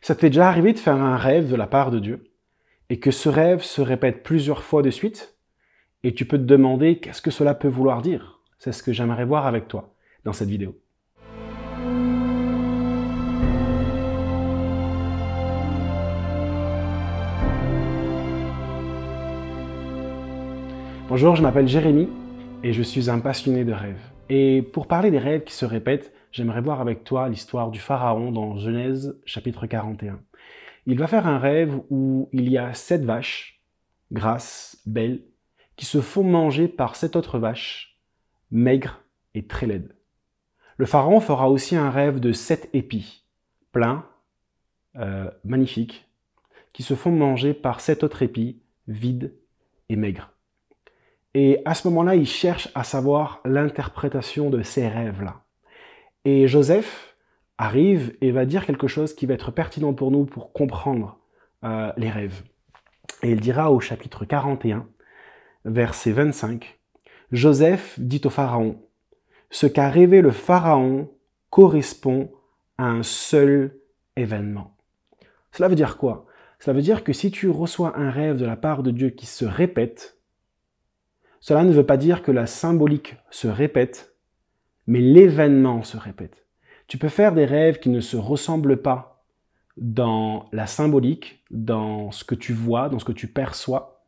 Ça t'est déjà arrivé de faire un rêve de la part de Dieu et que ce rêve se répète plusieurs fois de suite et tu peux te demander qu'est-ce que cela peut vouloir dire. C'est ce que j'aimerais voir avec toi dans cette vidéo. Bonjour, je m'appelle Jérémy et je suis un passionné de rêves. Et pour parler des rêves qui se répètent, j'aimerais voir avec toi l'histoire du Pharaon dans Genèse chapitre 41. Il va faire un rêve où il y a sept vaches, grasses, belles, qui se font manger par sept autres vaches, maigres et très laides. Le Pharaon fera aussi un rêve de sept épis, pleins, euh, magnifiques, qui se font manger par sept autres épis, vides et maigres. Et à ce moment-là, il cherche à savoir l'interprétation de ces rêves-là. Et Joseph arrive et va dire quelque chose qui va être pertinent pour nous pour comprendre euh, les rêves. Et il dira au chapitre 41, verset 25, Joseph dit au Pharaon, ce qu'a rêvé le Pharaon correspond à un seul événement. Cela veut dire quoi Cela veut dire que si tu reçois un rêve de la part de Dieu qui se répète, cela ne veut pas dire que la symbolique se répète, mais l'événement se répète. Tu peux faire des rêves qui ne se ressemblent pas dans la symbolique, dans ce que tu vois, dans ce que tu perçois,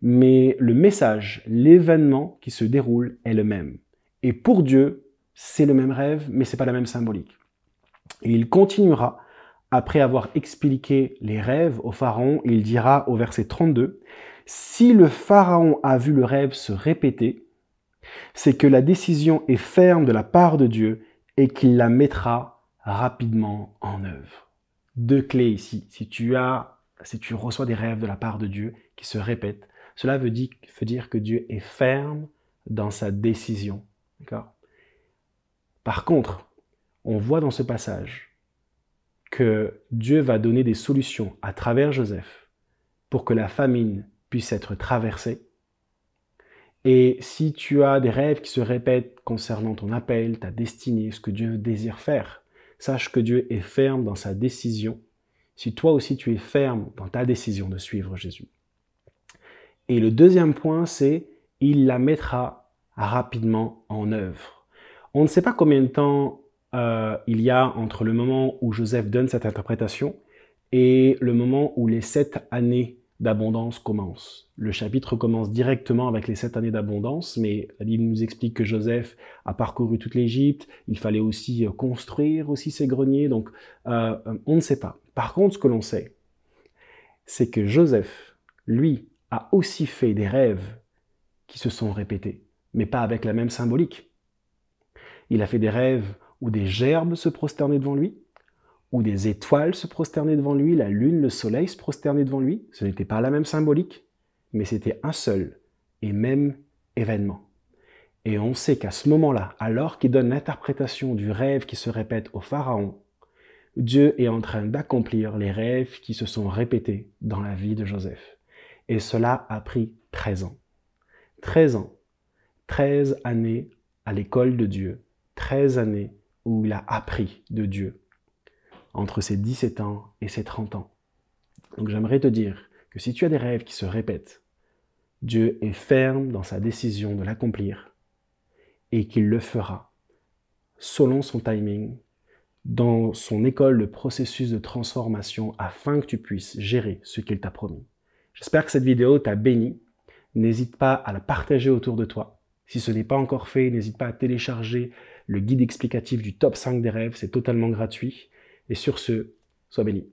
mais le message, l'événement qui se déroule est le même. Et pour Dieu, c'est le même rêve, mais c'est pas la même symbolique. Et il continuera après avoir expliqué les rêves au Pharaon, il dira au verset 32, Si le Pharaon a vu le rêve se répéter, c'est que la décision est ferme de la part de Dieu et qu'il la mettra rapidement en œuvre. Deux clés ici. Si tu as, si tu reçois des rêves de la part de Dieu qui se répètent, cela veut dire, que Dieu est ferme dans sa décision. Par contre, on voit dans ce passage que Dieu va donner des solutions à travers Joseph pour que la famine puisse être traversée et si tu as des rêves qui se répètent concernant ton appel, ta destinée, ce que Dieu désire faire, sache que Dieu est ferme dans sa décision, si toi aussi tu es ferme dans ta décision de suivre Jésus. Et le deuxième point, c'est il la mettra rapidement en œuvre. On ne sait pas combien de temps euh, il y a entre le moment où Joseph donne cette interprétation et le moment où les sept années d'abondance commence. Le chapitre commence directement avec les sept années d'abondance, mais la Bible nous explique que Joseph a parcouru toute l'Égypte, il fallait aussi euh, construire aussi ses greniers, donc euh, euh, on ne sait pas. Par contre, ce que l'on sait, c'est que Joseph, lui, a aussi fait des rêves qui se sont répétés, mais pas avec la même symbolique. Il a fait des rêves où des gerbes se prosternaient devant lui, où des étoiles se prosternaient devant lui, la lune, le soleil se prosternaient devant lui. Ce n'était pas la même symbolique, mais c'était un seul et même événement. Et on sait qu'à ce moment-là, alors qu'il donne l'interprétation du rêve qui se répète au Pharaon, Dieu est en train d'accomplir les rêves qui se sont répétés dans la vie de Joseph. Et cela a pris 13 ans. 13 ans. 13 années à l'école de Dieu. 13 années où il a appris de Dieu entre ses 17 ans et ses 30 ans. Donc j'aimerais te dire que si tu as des rêves qui se répètent, Dieu est ferme dans sa décision de l'accomplir et qu'il le fera selon son timing, dans son école de processus de transformation afin que tu puisses gérer ce qu'il t'a promis. J'espère que cette vidéo t'a béni. N'hésite pas à la partager autour de toi. Si ce n'est pas encore fait, n'hésite pas à télécharger le guide explicatif du top 5 des rêves, c'est totalement gratuit. Et sur ce, sois béni.